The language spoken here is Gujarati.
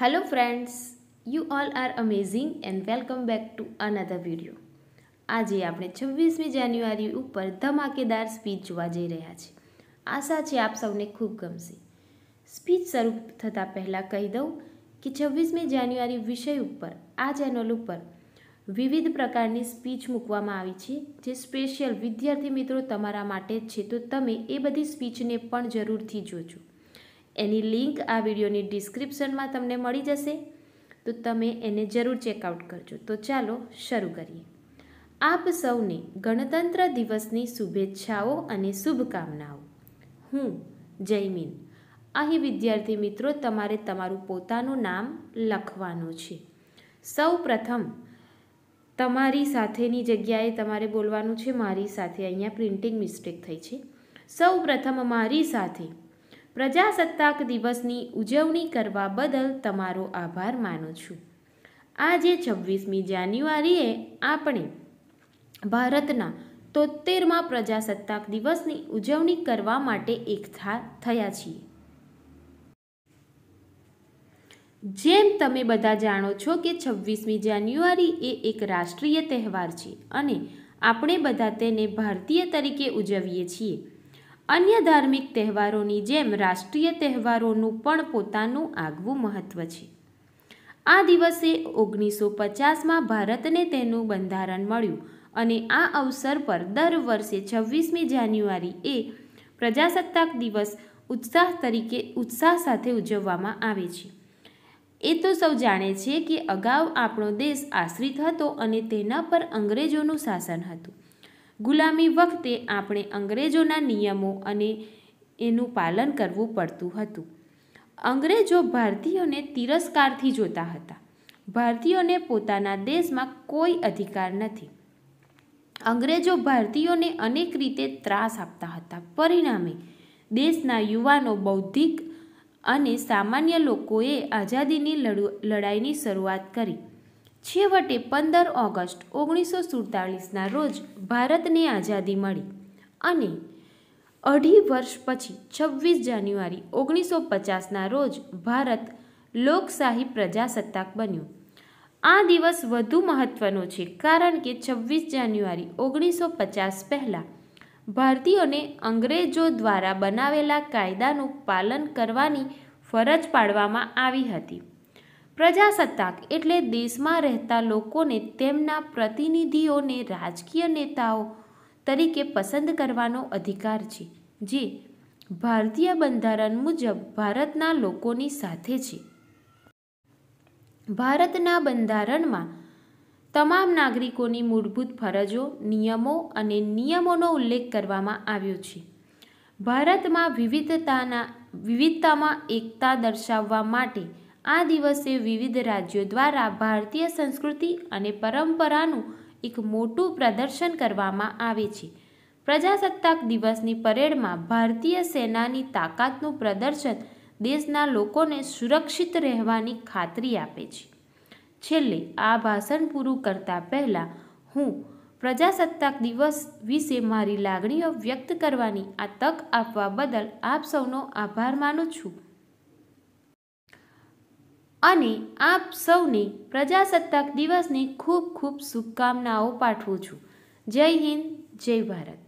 hello friends you all are amazing and welcome back to another video આજે આપણે છવ્વીસમી જાન્યુઆરી ઉપર ધમાકેદાર સ્પીચ જોવા જઈ રહ્યા છીએ આશા છે આપ સૌને ખૂબ ગમશે સ્પીચ શરૂ થતાં પહેલાં કહી દઉં કે છવ્વીસમી જાન્યુઆરી વિષય ઉપર આ ચેનલ ઉપર વિવિધ પ્રકારની સ્પીચ મૂકવામાં આવી છે જે સ્પેશિયલ વિદ્યાર્થી મિત્રો તમારા માટે જ છે તો તમે એ બધી સ્પીચને પણ જરૂરથી જોજો એની લિંક આ વિડીયોની ડિસ્ક્રિપ્શનમાં તમને મળી જશે તો તમે એને જરૂર ચેકઆઉટ કરજો તો ચાલો શરૂ કરીએ આપ સૌને ગણતંત્ર દિવસની શુભેચ્છાઓ અને શુભકામનાઓ હું જયમીન અહીં વિદ્યાર્થી મિત્રો તમારે તમારું પોતાનું નામ લખવાનું છે સૌ પ્રથમ તમારી સાથેની જગ્યાએ તમારે બોલવાનું છે મારી સાથે અહીંયા પ્રિન્ટિંગ મિસ્ટેક થઈ છે સૌ પ્રથમ મારી સાથે પ્રજાસત્તાક દિવસની ઉજવણી કરવા બદલ તમારો આભાર માનું છું આજે છવ્વીસમી જાન્યુઆરીએ આપણે ભારતના તોતેરમાં પ્રજાસત્તાક દિવસની ઉજવણી કરવા માટે એકઠા થયા છીએ જેમ તમે બધા જાણો છો કે છવ્વીસમી જાન્યુઆરી એ એક રાષ્ટ્રીય તહેવાર છે અને આપણે બધા તેને ભારતીય તરીકે ઉજવીએ છીએ અન્ય ધાર્મિક તહેવારોની જેમ રાષ્ટ્રીય તહેવારોનું પણ પોતાનું આગવું મહત્ત્વ છે આ દિવસે ઓગણીસો પચાસમાં ભારતને તેનું બંધારણ મળ્યું અને આ અવસર પર દર વર્ષે છવ્વીસમી જાન્યુઆરી એ પ્રજાસત્તાક દિવસ ઉત્સાહ તરીકે ઉત્સાહ સાથે ઉજવવામાં આવે છે એ તો સૌ જાણે છે કે અગાઉ આપણો દેશ આશ્રિત હતો અને તેના પર અંગ્રેજોનું શાસન હતું ગુલામી વખતે આપણે અંગ્રેજોના નિયમો અને એનું પાલન કરવું પડતું હતું અંગ્રેજો ભારતીયોને તિરસ્કારથી જોતા હતા ભારતીયોને પોતાના દેશમાં કોઈ અધિકાર નથી અંગ્રેજો ભારતીયોને અનેક રીતે ત્રાસ આપતા હતા પરિણામે દેશના યુવાનો બૌદ્ધિક અને સામાન્ય લોકોએ આઝાદીની લડાઈની શરૂઆત કરી છેવટે પંદર ઓગસ્ટ ઓગણીસો સુડતાલીસના રોજ ભારતને આઝાદી મળી અને અઢી વર્ષ પછી છવ્વીસ જાન્યુઆરી ઓગણીસો પચાસના રોજ ભારત લોકશાહી પ્રજાસત્તાક બન્યું આ દિવસ વધુ મહત્ત્વનો છે કારણ કે છવ્વીસ જાન્યુઆરી ઓગણીસો પચાસ પહેલાં ભારતીયોને અંગ્રેજો દ્વારા બનાવેલા કાયદાનું પાલન કરવાની ફરજ પાડવામાં આવી હતી પ્રજાસત્તાક એટલે દેશમાં રહેતા લોકોને તેમના પ્રતિનિધિઓને રાજકીય નેતાઓ તરીકે પસંદ કરવાનો અધિકાર છે જે ભારતીય બંધારણ મુજબ ભારતના લોકોની સાથે છે ભારતના બંધારણમાં તમામ નાગરિકોની મૂળભૂત ફરજો નિયમો અને નિયમોનો ઉલ્લેખ કરવામાં આવ્યો છે ભારતમાં વિવિધતાના વિવિધતામાં એકતા દર્શાવવા માટે આ દિવસે વિવિધ રાજ્યો દ્વારા ભારતીય સંસ્કૃતિ અને પરંપરાનું એક મોટું પ્રદર્શન કરવામાં આવે છે પ્રજાસત્તાક દિવસની પરેડમાં ભારતીય સેનાની તાકાતનું પ્રદર્શન દેશના લોકોને સુરક્ષિત રહેવાની ખાતરી આપે છે છેલ્લે આ ભાષણ પૂરું કરતા પહેલાં હું પ્રજાસત્તાક દિવસ વિશે મારી લાગણીઓ વ્યક્ત કરવાની આ તક આપવા બદલ આપ સૌનો આભાર માનું છું અને આપ સૌને પ્રજાસત્તાક દિવસની ખૂબ ખૂબ શુભકામનાઓ પાઠવું છું જય હિન્દ જય ભારત